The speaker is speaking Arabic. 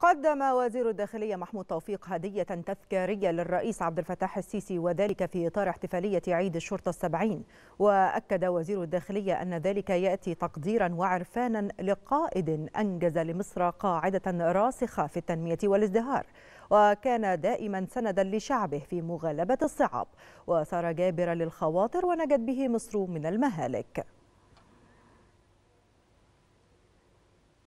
قدم وزير الداخلية محمود توفيق هدية تذكارية للرئيس عبد الفتاح السيسي وذلك في إطار احتفالية عيد الشرطة السبعين وأكد وزير الداخلية أن ذلك يأتي تقديرا وعرفانا لقائد أنجز لمصر قاعدة راسخة في التنمية والازدهار وكان دائما سندا لشعبه في مغالبة الصعاب وصار جابرا للخواطر ونجت به مصر من المهالك